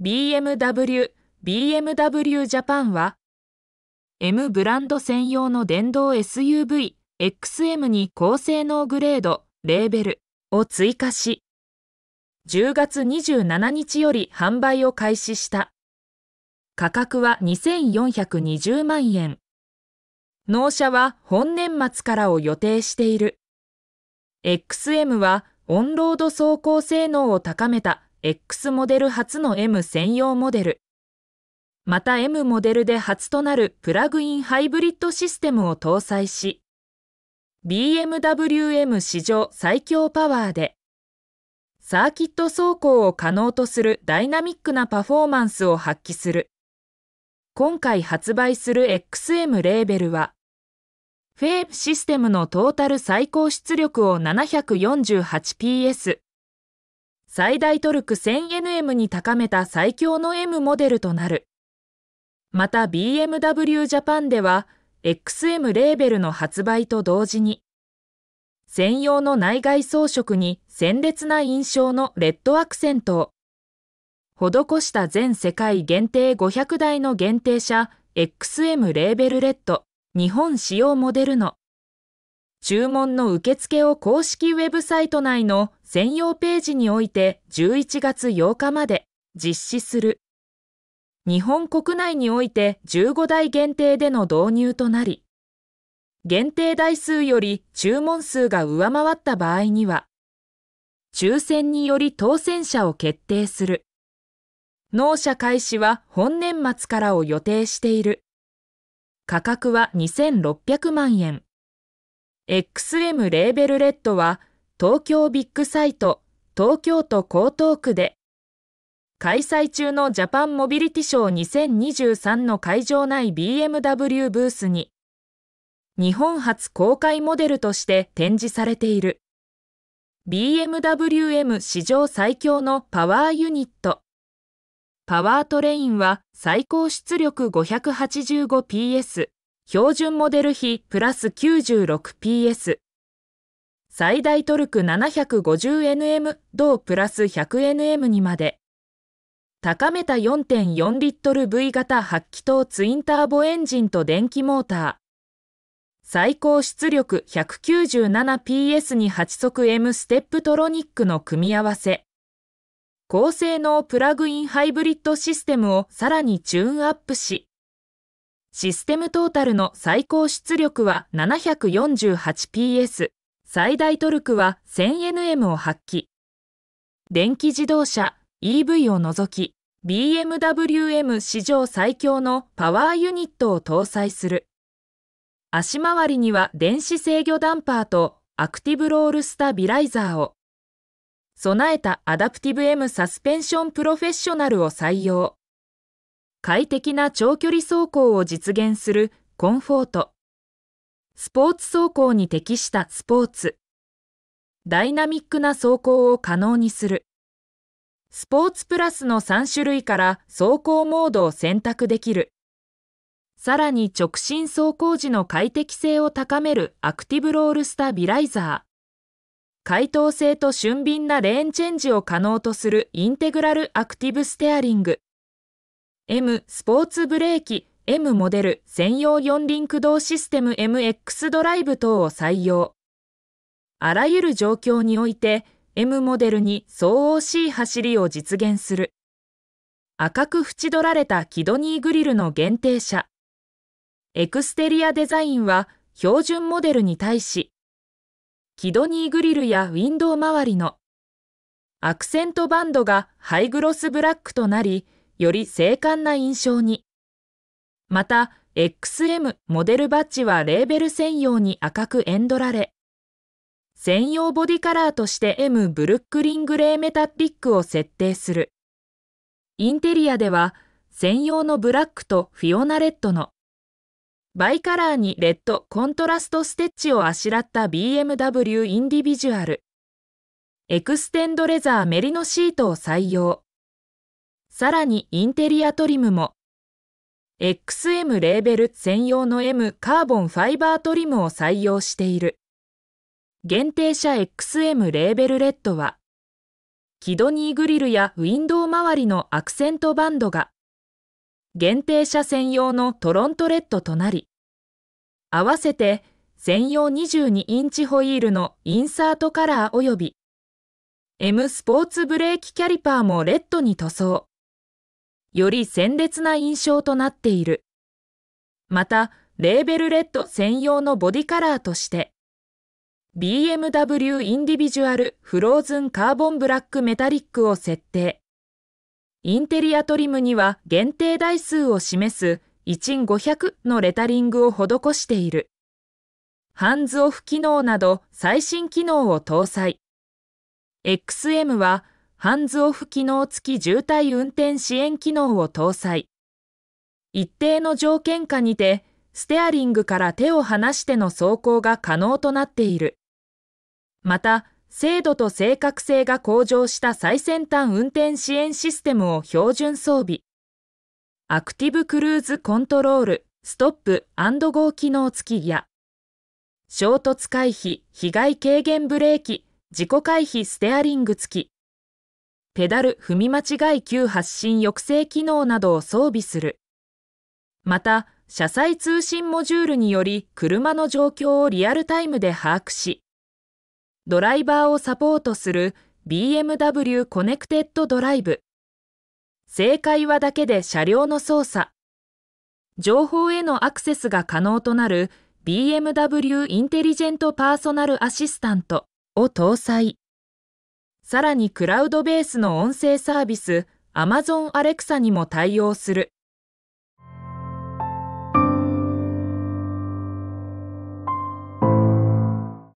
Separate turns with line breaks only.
BMW、BMW ジャパンは、M ブランド専用の電動 SUV、XM に高性能グレード、レーベルを追加し、10月27日より販売を開始した。価格は2420万円。納車は本年末からを予定している。XM はオンロード走行性能を高めた X モデル初の M 専用モデル、また M モデルで初となるプラグインハイブリッドシステムを搭載し、BMW M 史上最強パワーで、サーキット走行を可能とするダイナミックなパフォーマンスを発揮する。今回発売する XM レーベルは、フェーブシステムのトータル最高出力を 748PS、最大トルク 1000nm に高めた最強の M モデルとなる。また BMW ジャパンでは XM レーベルの発売と同時に専用の内外装飾に鮮烈な印象のレッドアクセントを施した全世界限定500台の限定車 XM レーベルレッド日本使用モデルの注文の受付を公式ウェブサイト内の専用ページにおいて11月8日まで実施する。日本国内において15台限定での導入となり、限定台数より注文数が上回った場合には、抽選により当選者を決定する。納車開始は本年末からを予定している。価格は2600万円。XM レーベルレッドは東京ビッグサイト東京都江東区で開催中のジャパンモビリティショー2023の会場内 BMW ブースに日本初公開モデルとして展示されている BMWM 史上最強のパワーユニットパワートレインは最高出力 585PS 標準モデル比プラス 96PS 最大トルク 750nm 同プラス 100nm にまで高めた4.4リットル V 型8気筒ツインターボエンジンと電気モーター最高出力 197PS に8速 M ステップトロニックの組み合わせ高性能プラグインハイブリッドシステムをさらにチューンアップしシステムトータルの最高出力は 748PS、最大トルクは 1000Nm を発揮。電気自動車 EV を除き、BMWM 史上最強のパワーユニットを搭載する。足回りには電子制御ダンパーとアクティブロールスタビライザーを。備えたアダプティブ M サスペンションプロフェッショナルを採用。快適な長距離走行を実現するコンフォート。スポーツ走行に適したスポーツ。ダイナミックな走行を可能にする。スポーツプラスの3種類から走行モードを選択できる。さらに直進走行時の快適性を高めるアクティブロールスタビライザー。解凍性と俊敏なレーンチェンジを可能とするインテグラルアクティブステアリング。M スポーツブレーキ M モデル専用四輪駆動システム MX ドライブ等を採用。あらゆる状況において M モデルに相応しい走りを実現する。赤く縁取られたキドニーグリルの限定車。エクステリアデザインは標準モデルに対し、キドニーグリルやウィンドウ周りのアクセントバンドがハイグロスブラックとなり、より精悍な印象に。また、XM モデルバッジはレーベル専用に赤くエンドられ、専用ボディカラーとして M ブルックリングレーメタリックを設定する。インテリアでは専用のブラックとフィオナレッドのバイカラーにレッドコントラストステッチをあしらった BMW インディビジュアルエクステンドレザーメリノシートを採用。さらにインテリアトリムも XM レーベル専用の M カーボンファイバートリムを採用している限定車 XM レーベルレッドはキドニーグリルやウィンドウ周りのアクセントバンドが限定車専用のトロントレッドとなり合わせて専用22インチホイールのインサートカラー及び M スポーツブレーキキャリパーもレッドに塗装。より鮮烈な印象となっている。また、レーベルレッド専用のボディカラーとして、BMW インディビジュアルフローズンカーボンブラックメタリックを設定。インテリアトリムには限定台数を示す1 5 0 0のレタリングを施している。ハンズオフ機能など最新機能を搭載。XM はハンズオフ機能付き渋滞運転支援機能を搭載。一定の条件下にて、ステアリングから手を離しての走行が可能となっている。また、精度と正確性が向上した最先端運転支援システムを標準装備。アクティブクルーズコントロール、ストップゴー機能付きや、衝突回避、被害軽減ブレーキ、自己回避ステアリング付き。ペダル踏み間違い急発進抑制機能などを装備する。また、車載通信モジュールにより車の状況をリアルタイムで把握し、ドライバーをサポートする BMW コネクテッドドライブ。正解はだけで車両の操作。情報へのアクセスが可能となる BMW インテリジェントパーソナルアシスタントを搭載。さらにクラウドベースの音声サービス Amazon Alexa にも対応する。